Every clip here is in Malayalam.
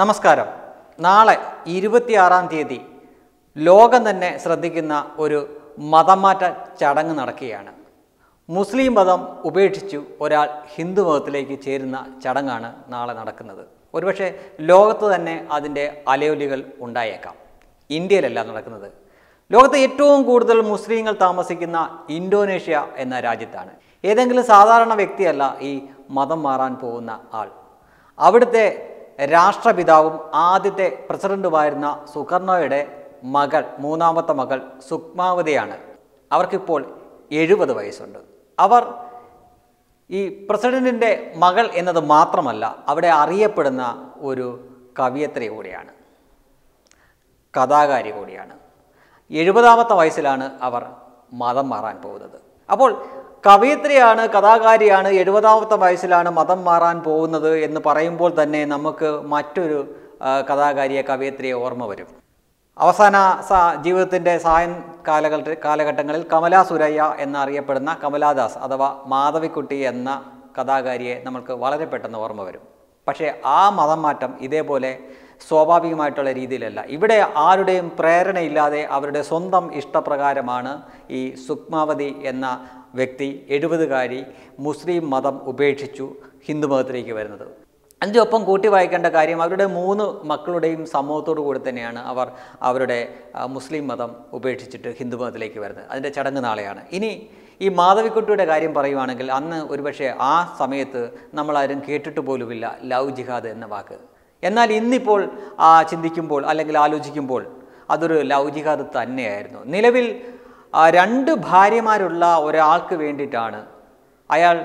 നമസ്കാരം നാളെ ഇരുപത്തിയാറാം തീയതി ലോകം തന്നെ ശ്രദ്ധിക്കുന്ന ഒരു മതമാറ്റ ചടങ്ങ് നടക്കുകയാണ് മുസ്ലിം മതം ഉപേക്ഷിച്ചു ഒരാൾ ഹിന്ദു മതത്തിലേക്ക് ചേരുന്ന ചടങ്ങാണ് നാളെ നടക്കുന്നത് ഒരുപക്ഷെ ലോകത്ത് തന്നെ അതിൻ്റെ അലയൊലികൾ ഉണ്ടായേക്കാം ഇന്ത്യയിലല്ല നടക്കുന്നത് ലോകത്തെ ഏറ്റവും കൂടുതൽ മുസ്ലിങ്ങൾ താമസിക്കുന്ന ഇന്തോനേഷ്യ എന്ന രാജ്യത്താണ് ഏതെങ്കിലും സാധാരണ വ്യക്തിയല്ല ഈ മതം മാറാൻ പോകുന്ന ആൾ അവിടുത്തെ രാഷ്ട്രപിതാവും ആദ്യത്തെ പ്രസിഡന്റുമായിരുന്ന സുകർണോയുടെ മകൾ മൂന്നാമത്തെ മകൾ സുക്മാവതിയാണ് അവർക്കിപ്പോൾ എഴുപത് വയസ്സുണ്ട് അവർ ഈ പ്രസിഡന്റിൻ്റെ മകൾ എന്നത് മാത്രമല്ല അവിടെ അറിയപ്പെടുന്ന ഒരു കവിയത്രി കൂടിയാണ് കഥാകാരി കൂടിയാണ് എഴുപതാമത്തെ വയസ്സിലാണ് അവർ മതം മാറാൻ പോകുന്നത് അപ്പോൾ കവയിത്രിയാണ് കഥാകാരിയാണ് എഴുപതാമത്തെ വയസ്സിലാണ് മതം മാറാൻ പോകുന്നത് എന്ന് പറയുമ്പോൾ തന്നെ നമുക്ക് മറ്റൊരു കഥാകാരിയെ കവയിത്രിയെ ഓർമ്മ വരും അവസാന സാ ജീവിതത്തിൻ്റെ സായം കാലഘട്ട കാലഘട്ടങ്ങളിൽ കമലാ സുരയ്യ എന്നറിയപ്പെടുന്ന കമലാദാസ് അഥവാ മാധവിക്കുട്ടി എന്ന കഥാകാരിയെ നമ്മൾക്ക് വളരെ പെട്ടെന്ന് ഓർമ്മ വരും പക്ഷേ ആ മതം മാറ്റം ഇതേപോലെ സ്വാഭാവികമായിട്ടുള്ള രീതിയിലല്ല ഇവിടെ ആരുടെയും പ്രേരണയില്ലാതെ അവരുടെ സ്വന്തം ഇഷ്ടപ്രകാരമാണ് ഈ സുക്മാവതി എന്ന വ്യക്തി എഴുപതുകാരി മുസ്ലിം മതം ഉപേക്ഷിച്ചു ഹിന്ദു മതത്തിലേക്ക് വരുന്നത് അതിൻ്റെ ഒപ്പം കൂട്ടി വായിക്കേണ്ട കാര്യം അവരുടെ മൂന്ന് മക്കളുടെയും സമൂഹത്തോടു കൂടി തന്നെയാണ് അവർ അവരുടെ മുസ്ലിം മതം ഉപേക്ഷിച്ചിട്ട് ഹിന്ദു മതത്തിലേക്ക് വരുന്നത് അതിൻ്റെ ചടങ്ങ് നാളെയാണ് ഇനി ഈ മാധവിക്കുട്ടിയുടെ കാര്യം പറയുവാണെങ്കിൽ അന്ന് ഒരുപക്ഷെ ആ സമയത്ത് നമ്മളാരും കേട്ടിട്ട് പോലുമില്ല ലവ് ജിഹാദ് എന്ന വാക്ക് എന്നാൽ ഇന്നിപ്പോൾ ചിന്തിക്കുമ്പോൾ അല്ലെങ്കിൽ ആലോചിക്കുമ്പോൾ അതൊരു ലൗജിഹാദ് ജിഹാദ് തന്നെയായിരുന്നു നിലവിൽ ആ രണ്ട് ഭാര്യമാരുള്ള ഒരാൾക്ക് വേണ്ടിയിട്ടാണ് അയാൾ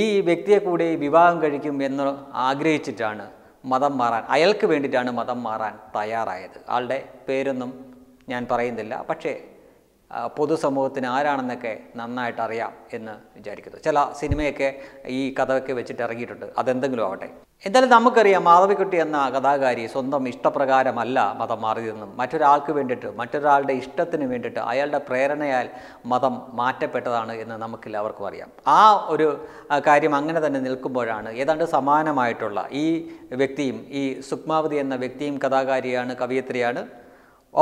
ഈ വ്യക്തിയെ കൂടി വിവാഹം കഴിക്കും എന്ന് ആഗ്രഹിച്ചിട്ടാണ് മതം മാറാൻ അയാൾക്ക് വേണ്ടിയിട്ടാണ് മതം മാറാൻ തയ്യാറായത് ആളുടെ പേരൊന്നും ഞാൻ പറയുന്നില്ല പക്ഷേ പൊതുസമൂഹത്തിന് ആരാണെന്നൊക്കെ നന്നായിട്ട് അറിയാം എന്ന് വിചാരിക്കുന്നു ചില സിനിമയൊക്കെ ഈ കഥയൊക്കെ വെച്ചിട്ട് ഇറങ്ങിയിട്ടുണ്ട് അതെന്തെങ്കിലും ആവട്ടെ എന്തായാലും നമുക്കറിയാം മാധവിക്കുട്ടി എന്ന കഥാകാരി സ്വന്തം ഇഷ്ടപ്രകാരമല്ല മതം മാറിയതെന്നും മറ്റൊരാൾക്ക് വേണ്ടിയിട്ട് മറ്റൊരാളുടെ ഇഷ്ടത്തിന് വേണ്ടിയിട്ട് അയാളുടെ പ്രേരണയാൽ മതം മാറ്റപ്പെട്ടതാണ് എന്ന് നമുക്കെല്ലാവർക്കും അറിയാം ആ ഒരു കാര്യം അങ്ങനെ തന്നെ നിൽക്കുമ്പോഴാണ് ഏതാണ്ട് സമാനമായിട്ടുള്ള ഈ വ്യക്തിയും ഈ സുക്മാവതി എന്ന വ്യക്തിയും കഥാകാരിയാണ് കവിയത്രിയാണ്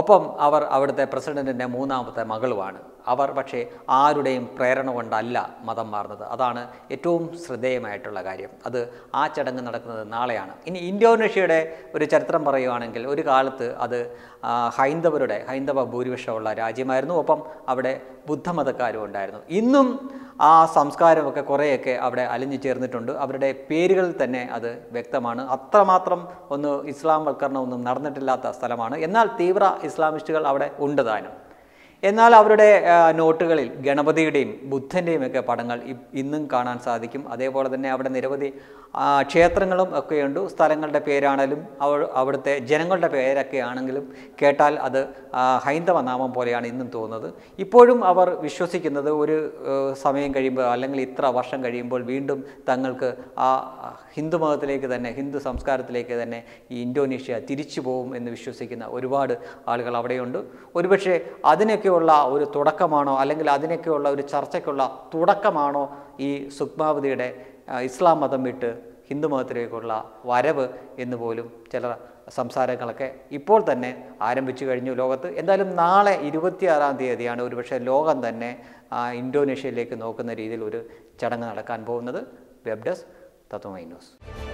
ഒപ്പം അവർ അവിടുത്തെ പ്രസിഡന്റിൻ്റെ മൂന്നാമത്തെ മകളുമാണ് അവർ പക്ഷേ ആരുടെയും പ്രേരണ കൊണ്ടല്ല മതം മാറുന്നത് അതാണ് ഏറ്റവും ശ്രദ്ധേയമായിട്ടുള്ള കാര്യം അത് ആ ചടങ്ങ് നടക്കുന്നത് നാളെയാണ് ഇനി ഇന്തോനേഷ്യയുടെ ഒരു ചരിത്രം പറയുകയാണെങ്കിൽ ഒരു കാലത്ത് അത് ഹൈന്ദവരുടെ ഹൈന്ദവ ഭൂരിപക്ഷമുള്ള രാജ്യമായിരുന്നു ഒപ്പം അവിടെ ബുദ്ധമതക്കാരും ഉണ്ടായിരുന്നു ഇന്നും ആ സംസ്കാരമൊക്കെ കുറേയൊക്കെ അവിടെ അലിഞ്ഞു ചേർന്നിട്ടുണ്ട് അവരുടെ പേരുകളിൽ തന്നെ അത് വ്യക്തമാണ് അത്രമാത്രം ഒന്ന് ഇസ്ലാം നടന്നിട്ടില്ലാത്ത സ്ഥലമാണ് എന്നാൽ തീവ്ര ഇസ്ലാമിസ്റ്റുകൾ അവിടെ ഉണ്ട് താനും എന്നാൽ അവരുടെ നോട്ടുകളിൽ ഗണപതിയുടെയും ബുദ്ധൻ്റെയും ഒക്കെ പടങ്ങൾ ഇന്നും കാണാൻ സാധിക്കും അതേപോലെ തന്നെ അവിടെ നിരവധി ക്ഷേത്രങ്ങളും ഒക്കെയുണ്ട് സ്ഥലങ്ങളുടെ പേരാണെങ്കിലും അവ അവിടുത്തെ ജനങ്ങളുടെ പേരൊക്കെ ആണെങ്കിലും കേട്ടാൽ അത് ഹൈന്ദവ നാമം പോലെയാണ് ഇന്നും തോന്നുന്നത് ഇപ്പോഴും അവർ വിശ്വസിക്കുന്നത് ഒരു സമയം കഴിയുമ്പോൾ അല്ലെങ്കിൽ ഇത്ര വർഷം കഴിയുമ്പോൾ വീണ്ടും തങ്ങൾക്ക് ആ ഹിന്ദു മതത്തിലേക്ക് തന്നെ ഹിന്ദു സംസ്കാരത്തിലേക്ക് തന്നെ ഈ ഇന്തോനേഷ്യ തിരിച്ചു പോകും എന്ന് വിശ്വസിക്കുന്ന ഒരുപാട് ആളുകൾ അവിടെയുണ്ട് ഒരുപക്ഷെ അതിനൊക്കെ അതിനൊക്കെയുള്ള ഒരു തുടക്കമാണോ അല്ലെങ്കിൽ അതിനൊക്കെയുള്ള ഒരു ചർച്ചയ്ക്കുള്ള തുടക്കമാണോ ഈ സുഗ്മാവതിയുടെ ഇസ്ലാം മതം വിട്ട് ഹിന്ദു മതത്തിലേക്കുള്ള വരവ് എന്ന് പോലും ചില സംസാരങ്ങളൊക്കെ ഇപ്പോൾ തന്നെ ആരംഭിച്ചു കഴിഞ്ഞു ലോകത്ത് എന്തായാലും നാളെ ഇരുപത്തിയാറാം തീയതിയാണ് ഒരുപക്ഷെ ലോകം തന്നെ ഇന്തോനേഷ്യയിലേക്ക് നോക്കുന്ന രീതിയിൽ ഒരു ചടങ്ങ് നടക്കാൻ പോകുന്നത് വെബ് ഡെസ്ക് തത്വമൈ ന്യൂസ്